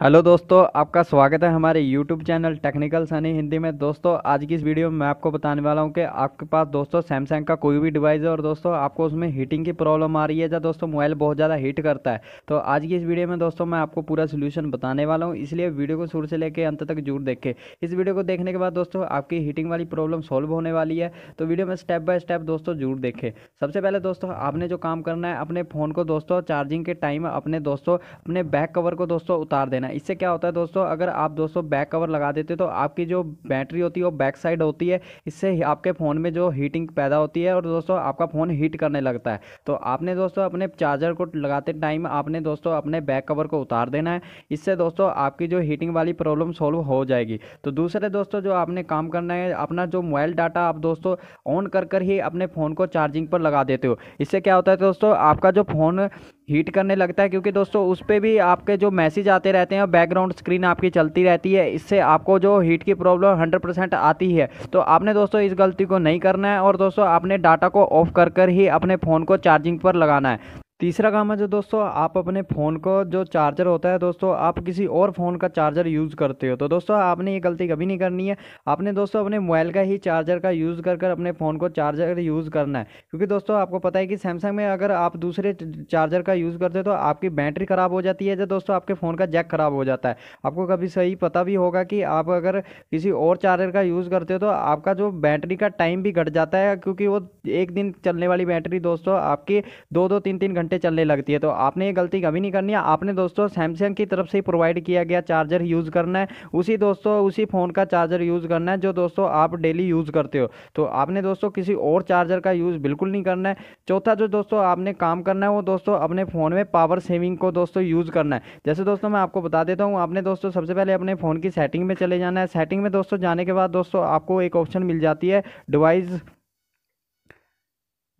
hello दोस्तों आपका स्वागत है हमारे YouTube channel technical Sunny Hindi में दोस्तों आज की इस वीडियो में मैं आपको बताने वाला हूं कि आपके पास दोस्तों सैमसंग का कोई भी डिवाइस है और दोस्तों आपको उसमें हीटिंग की प्रॉब्लम आ रही है या दोस्तों मोबाइल बहुत ज़्यादा हीट करता है तो आज की इस वीडियो में दोस्तों मैं आपको पूरा सोल्यूशन बताने वाला हूँ इसलिए वीडियो को शुरू से लेकर अंत तक जरूर देखें इस वीडियो को देखने के बाद दोस्तों आपकी हीटिंग वाली प्रॉब्लम सॉल्व होने वाली है तो वीडियो में स्टेप बाय स्टेप दोस्तों जरूर देखें सबसे पहले दोस्तों आपने जो काम करना है अपने फ़ोन को दोस्तों चार्जिंग के टाइम अपने दोस्तों अपने बैक कवर को दोस्तों उतार देना लेना इससे क्या होता है दोस्तों अगर आप दोस्तों बैक कवर लगा देते तो आपकी जो बैटरी होती है वो बैक साइड होती है इससे आपके फ़ोन में जो हीटिंग पैदा होती है और दोस्तों आपका फ़ोन हीट करने लगता है तो आपने दोस्तों अपने चार्जर को लगाते टाइम आपने दोस्तों अपने बैक कवर को उतार देना है इससे दोस्तों आपकी जो हीटिंग वाली प्रॉब्लम सॉल्व हो जाएगी तो दूसरे दोस्तों जो आपने काम करना है अपना जो मोबाइल डाटा आप दोस्तों ऑन कर कर ही अपने फ़ोन को चार्जिंग पर लगा देते हो इससे क्या होता है दोस्तों आपका जो फ़ोन हीट करने लगता है क्योंकि दोस्तों उस पर भी आपके जो मैसेज आते रहते हैं बैकग्राउंड स्क्रीन आपकी चलती रहती है इससे आपको जो हीट की प्रॉब्लम हंड्रेड परसेंट आती है तो आपने दोस्तों इस गलती को नहीं करना है और दोस्तों आपने डाटा को ऑफ कर कर ही अपने फ़ोन को चार्जिंग पर लगाना है तीसरा काम है जो दोस्तों आप अपने फ़ोन को जो चार्जर होता है दोस्तों आप किसी और फ़ोन का चार्जर यूज़ करते हो तो दोस्तों आपने ये गलती कभी नहीं करनी है आपने दोस्तों अपने मोबाइल का ही चार्जर का यूज़ कर कर अपने फ़ोन को चार्जर यूज़ करना है क्योंकि दोस्तों आपको पता है कि सैमसंग में अगर आप दूसरे चार्जर का यूज़ करते हो तो आपकी बैटरी ख़राब हो जाती है या दोस्तों आपके फ़ोन का जैक ख़राब हो जाता है आपको कभी सही पता भी होगा कि आप अगर किसी और चार्जर का यूज़ करते हो तो आपका जो बैटरी का टाइम भी घट जाता है क्योंकि वो एक दिन चलने वाली बैटरी दोस्तों आपकी दो दो तीन तीन घंटे घंटे चलने लगती है तो आपने ये गलती कभी नहीं करनी है आपने दोस्तों सैमसंग की तरफ से ही प्रोवाइड किया गया चार्जर यूज़ करना है उसी दोस्तों उसी फ़ोन का चार्जर यूज़ करना है जो दोस्तों आप डेली यूज़ करते हो तो आपने दोस्तों किसी और चार्जर का यूज़ बिल्कुल नहीं करना है चौथा जो दोस्तों आपने काम करना है वो दोस्तों अपने फ़ोन में पावर सेविंग को दोस्तों यूज़ करना है जैसे दोस्तों मैं आपको बता देता हूँ आपने दोस्तों सबसे पहले अपने फ़ोन की सेटिंग में चले जाना है सेटिंग में दोस्तों जाने के बाद दोस्तों आपको एक ऑप्शन मिल जाती है डिवाइस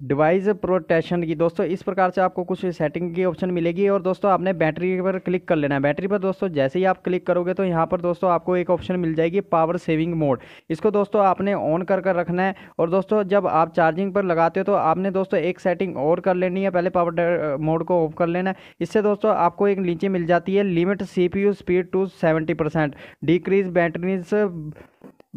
डिवाइस प्रोटेक्शन की दोस्तों इस प्रकार से आपको कुछ सेटिंग की ऑप्शन मिलेगी और दोस्तों आपने बैटरी पर क्लिक कर लेना है बैटरी पर दोस्तों जैसे ही आप क्लिक करोगे तो यहाँ पर दोस्तों आपको एक ऑप्शन मिल जाएगी पावर सेविंग मोड इसको दोस्तों आपने ऑन कर कर रखना है और दोस्तों जब आप चार्जिंग पर लगाते हो तो आपने दोस्तों एक सेटिंग और कर लेनी है पहले पावर मोड को ऑफ कर लेना है इससे दोस्तों आपको एक नीचे मिल जाती है limit C speed to seventy decrease batteries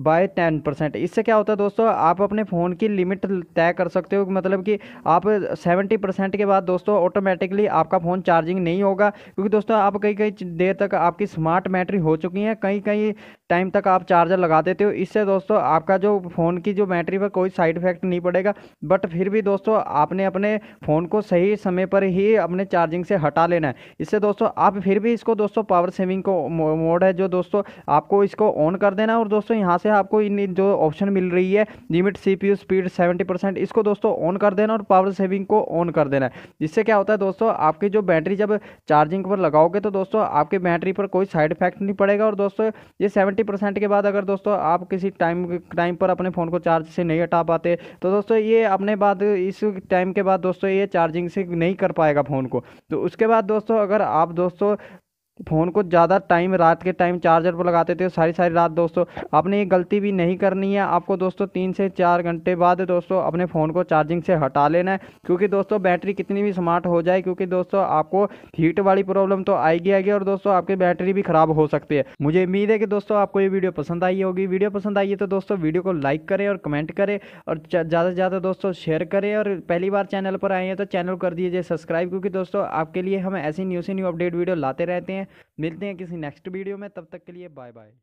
by ten percent इससे क्या होता है दोस्तों आप अपने फ़ोन की लिमिट तय कर सकते हो मतलब कि आप सेवेंटी परसेंट के बाद दोस्तों ऑटोमेटिकली आपका फ़ोन चार्जिंग नहीं होगा क्योंकि दोस्तों आप कई कई देर तक आपकी स्मार्ट बैटरी हो चुकी हैं कई कई टाइम तक आप चार्जर लगा देते हो इससे दोस्तों आपका जो फ़ोन की जो बैटरी पर कोई साइड इफेक्ट नहीं पड़ेगा बट फिर भी दोस्तों आपने अपने फ़ोन को सही समय पर ही अपने चार्जिंग से हटा लेना है इससे दोस्तों आप फिर भी इसको दोस्तों पावर सेविंग को मोड है जो दोस्तों आपको इसको ऑन कर देना और दोस्तों यहाँ से आपको इन जो ऑप्शन मिल रही है लिमिट सी स्पीड सेवेंटी इसको दोस्तों ऑन कर देना और पावर सेविंग को ऑन कर देना है इससे क्या होता है दोस्तों आपकी जो बैटरी जब चार्जिंग पर लगाओगे तो दोस्तों आपकी बैटरी पर कोई साइड इफेक्ट नहीं पड़ेगा और दोस्तों ये सेवन सेवेंटी परसेंट के बाद अगर दोस्तों आप किसी टाइम टाइम पर अपने फ़ोन को चार्ज से नहीं हटा पाते तो दोस्तों ये अपने बाद इस टाइम के बाद दोस्तों ये चार्जिंग से नहीं कर पाएगा फ़ोन को तो उसके बाद दोस्तों अगर आप दोस्तों फ़ोन को ज़्यादा टाइम रात के टाइम चार्जर पर लगाते थे सारी सारी रात दोस्तों आपने ये गलती भी नहीं करनी है आपको दोस्तों तीन से चार घंटे बाद दोस्तों अपने फ़ोन को चार्जिंग से हटा लेना है क्योंकि दोस्तों बैटरी कितनी भी स्मार्ट हो जाए क्योंकि दोस्तों आपको हीट वाली प्रॉब्लम तो आएगी आएगी और दोस्तों आपकी बैटरी भी ख़राब हो सकती है मुझे उम्मीद है कि दोस्तों आपको ये वीडियो पसंद आई होगी वीडियो पसंद आई है तो दोस्तों वीडियो को लाइक करें और कमेंट करें और ज़्यादा से ज़्यादा दोस्तों शेयर करें और पहली बार चैनल पर आए हैं तो चैनल कर दीजिए सब्सक्राइब क्योंकि दोस्तों आपके लिए हम ऐसी न्यू से न्यू अपडेट वीडियो लाते रहते हैं मिलते हैं किसी नेक्स्ट वीडियो में तब तक के लिए बाय बाय